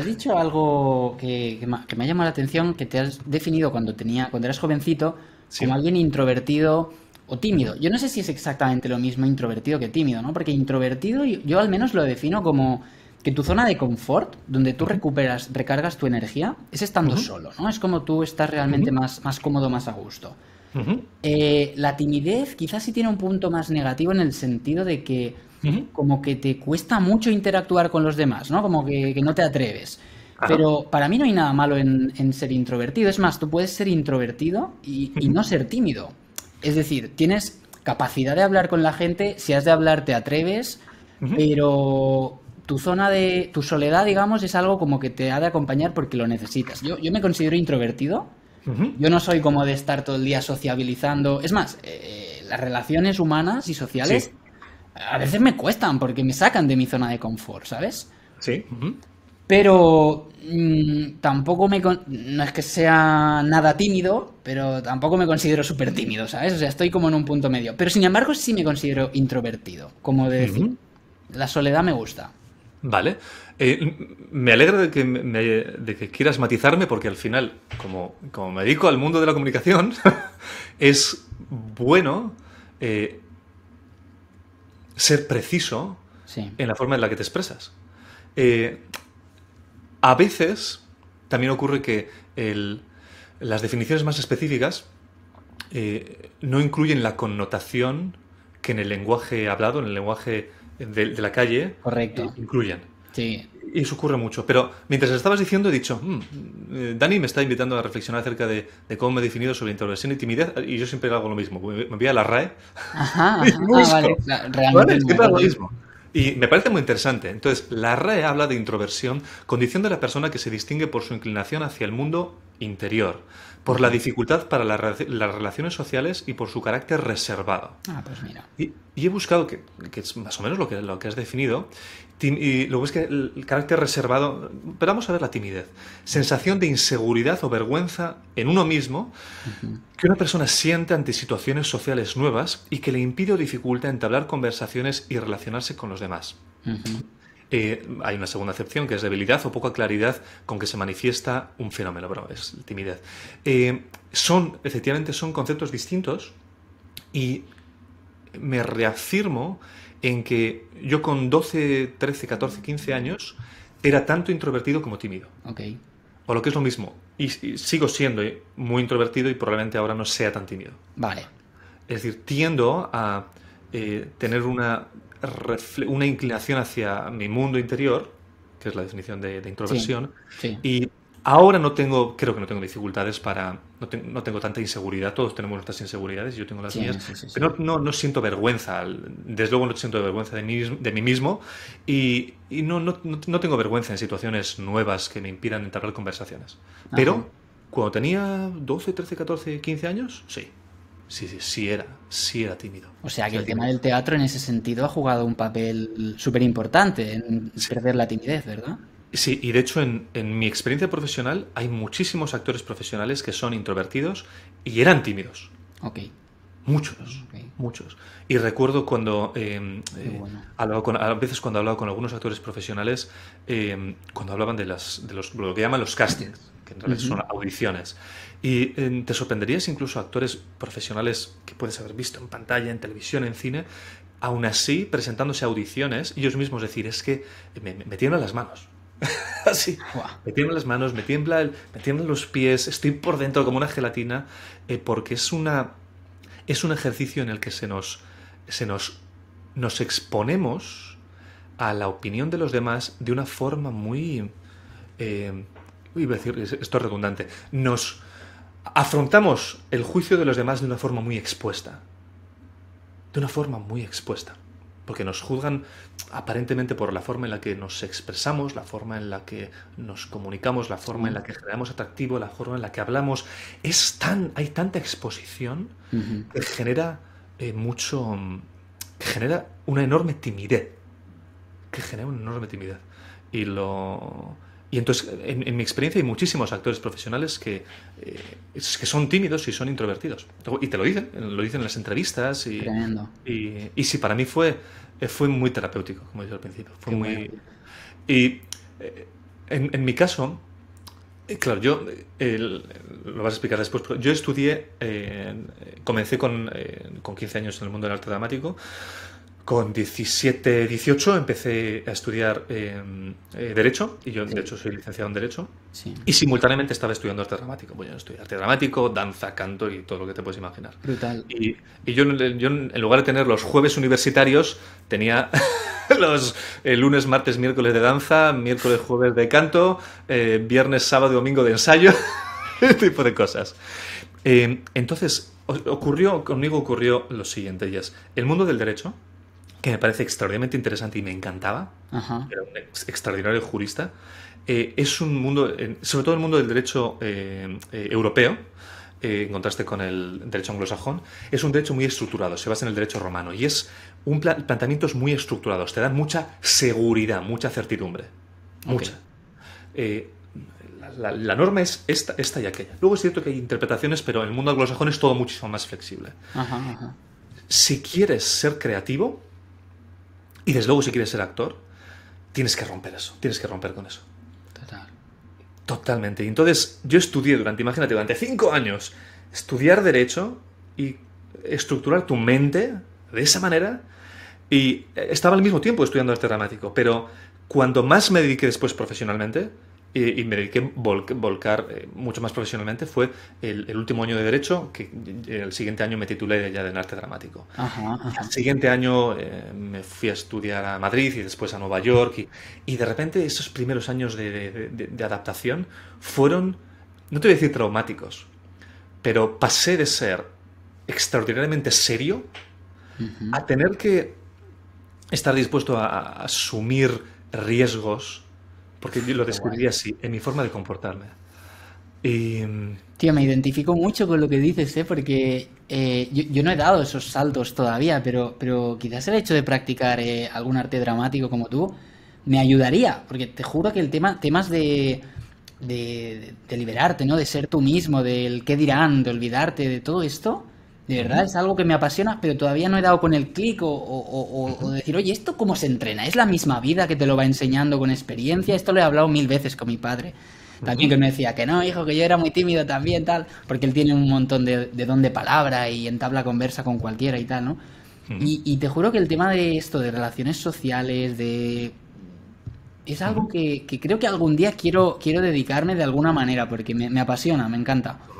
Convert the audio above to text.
has dicho algo que, me, ha llamado la atención, que te has definido cuando, tenía, cuando eras jovencito como alguien introvertido o tímido. Yo no sé si es exactamente lo mismo introvertido que tímido, ¿no? Porque introvertido yo, al menos lo defino como que tu zona de confort, donde tú recuperas, recargas tu energía, es estando solo, ¿no? Es como tú estás realmente más, más cómodo, más a gusto. Eh, la timidez quizás sí tiene un punto más negativo en el sentido de que como que te cuesta mucho interactuar con los demás, ¿no? Como que, no te atreves. Pero para mí no hay nada malo en, ser introvertido. Es más, tú puedes ser introvertido y, no ser tímido. Es decir, tienes capacidad de hablar con la gente, si has de hablar te atreves, pero tu zona de tu soledad, digamos, es algo como que te ha de acompañar porque lo necesitas. yo me considero introvertido, yo no soy como de estar todo el día sociabilizando. Es más, eh, las relaciones humanas y sociales a veces me cuestan porque me sacan de mi zona de confort, ¿sabes? Sí. Pero mm, tampoco me. No es que sea nada tímido, pero tampoco me considero súper tímido, ¿sabes? O sea, estoy como en un punto medio. Pero sin embargo, sí me considero introvertido. Como de decir, la soledad me gusta. Vale. Eh, me alegra de que, de que, quieras matizarme porque al final, como, me dedico al mundo de la comunicación, es bueno eh, ser preciso en la forma en la que te expresas. Eh, a veces también ocurre que las definiciones más específicas no incluyen la connotación que en el lenguaje hablado, en el lenguaje de, la calle Correcto. incluyan. Sí. Y eso ocurre mucho. Pero mientras estabas diciendo, he dicho, hmm, eh, Dani me está invitando a reflexionar acerca de, cómo me he definido sobre introversión y timidez, y yo siempre hago lo mismo. Me, voy a la RAE. y Y me parece muy interesante. Entonces, la RAE habla de introversión, condición de la persona que se distingue por su inclinación hacia el mundo interior, por la dificultad para las relaciones sociales y por su carácter reservado. Ah, pues mira. Y, he buscado, que, es más o menos lo que, lo que has definido, y luego es que el carácter reservado, pero vamos a ver la timidez, sensación de inseguridad o vergüenza en uno mismo que una persona siente ante situaciones sociales nuevas y que le impide o dificulta entablar conversaciones y relacionarse con los demás. Eh, hay una segunda acepción que es debilidad o poca claridad con que se manifiesta un fenómeno, pero es timidez. Eh, son, efectivamente, son conceptos distintos y me reafirmo en que yo con 12, 13, 14, 15 años era tanto introvertido como tímido. Okay. O lo que es lo mismo, y, sigo siendo muy introvertido y probablemente ahora no sea tan tímido. Vale. Es decir, tiendo a eh, tener una una inclinación hacia mi mundo interior, que es la definición de, introversión, y ahora no tengo, creo que no tengo dificultades para, no, tengo tanta inseguridad, todos tenemos nuestras inseguridades, yo tengo las mías, pero no, no, siento vergüenza, desde luego no siento vergüenza de mí, de mí mismo y, no, no, no, tengo vergüenza en situaciones nuevas que me impidan entablar conversaciones. Pero cuando tenía 12, 13, 14, 15 años, sí sí, sí, sí era, sí era tímido. O sea que el tema del teatro en ese sentido ha jugado un papel súper importante en perder la timidez, ¿verdad? Sí, y de hecho en, mi experiencia profesional hay muchísimos actores profesionales que son introvertidos y eran tímidos. Ok. Muchos, muchos. Y recuerdo cuando, eh, eh a veces cuando hablaba con algunos actores profesionales, eh, cuando hablaban de, las, de los, lo que llaman los castings son audiciones. Y eh, te sorprenderías incluso actores profesionales que puedes haber visto en pantalla, en televisión, en cine, aún así presentándose a audiciones, ellos mismos decir, es que me, tiemblan las manos. Así. Me tiemblan las manos, me, tiembla el, me tiemblan los pies, estoy por dentro como una gelatina, eh, porque es, una, es un ejercicio en el que se nos, se nos, nos exponemos a la opinión de los demás de una forma muy... Eh, iba a decir, esto es redundante, nos afrontamos el juicio de los demás de una forma muy expuesta. De una forma muy expuesta. Porque nos juzgan aparentemente por la forma en la que nos expresamos, la forma en la que nos comunicamos, la forma en la que generamos atractivo, la forma en la que hablamos. Es tan, hay tanta exposición que genera eh, mucho, que genera una enorme timidez. Que genera una enorme timidez. Y lo y entonces, en, mi experiencia hay muchísimos actores profesionales que, eh, que son tímidos y son introvertidos. Y te lo dicen, lo dicen en las entrevistas. Y, y, sí, para mí fue, eh, fue muy terapéutico, como dije al principio. Fue muy... Y eh, en, mi caso, claro, yo, lo vas a explicar después, yo estudié, comencé con, con 15 años en el mundo del arte dramático. Con 17, 18 empecé a estudiar em, eh, Derecho, y yo de hecho soy licenciado en Derecho, y simultáneamente estaba estudiando arte dramático. Bueno, estudié arte dramático, danza, canto y todo lo que te puedes imaginar. Brutal. Y, yo, en lugar de tener los jueves universitarios, tenía los eh, lunes, martes, miércoles de danza, miércoles, jueves de canto, eh, viernes, sábado y domingo de ensayo, ese tipo de cosas. Em, entonces, ocurrió, conmigo ocurrió lo siguiente, es, el mundo del derecho que me parece extraordinariamente interesante y me encantaba, Ajá. era un extraordinario jurista, eh, es un mundo, sobre todo el mundo del derecho eh, eh, europeo, en contraste con el derecho anglosajón, es un derecho muy estructurado, se basa en el derecho romano y es un planteamiento es muy estructurado, te da mucha seguridad, mucha certidumbre, mucha. La, norma es esta, esta y aquella. Luego es cierto que hay interpretaciones, pero en el mundo anglosajón es todo muchísimo más flexible. Si quieres ser creativo, y desde luego, si quieres ser actor, tienes que romper eso, tienes que romper con eso. Total. Totalmente. Y entonces, yo estudié durante, imagínate, durante cinco años, estudiar Derecho y estructurar tu mente de esa manera. Y estaba al mismo tiempo estudiando arte dramático, pero cuando más me dediqué después profesionalmente, y, me dediqué a volcar eh, mucho más profesionalmente fue el, último año de Derecho, que el siguiente año me titulé ya de arte dramático. Ajá, El siguiente año eh, me fui a estudiar a Madrid y después a Nueva York y, de repente esos primeros años de, adaptación fueron, no te voy a decir traumáticos, pero pasé de ser extraordinariamente serio a tener que estar dispuesto a asumir riesgos porque yo lo descubriría así, en mi forma de comportarme. Y... Tío, me identifico mucho con lo que dices, ¿eh? porque eh, yo, no he dado esos saltos todavía, pero, pero quizás el hecho de practicar eh, algún arte dramático como tú me ayudaría, porque te juro que el tema, temas de, de, de liberarte, ¿no? de ser tú mismo, del qué dirán, de olvidarte, de todo esto, de verdad es algo que me apasiona, pero todavía no he dado con el clic o, decir, oye, ¿esto cómo se entrena? ¿Es la misma vida que te lo va enseñando con experiencia? Esto lo he hablado mil veces con mi padre. También que me decía que no, hijo, que yo era muy tímido también, tal, porque él tiene un montón de, don de palabra y entabla conversa con cualquiera y tal, ¿no? Y, te juro que el tema de esto, de relaciones sociales, de es algo que, creo que algún día quiero, quiero dedicarme de alguna manera, porque me apasiona, me encanta.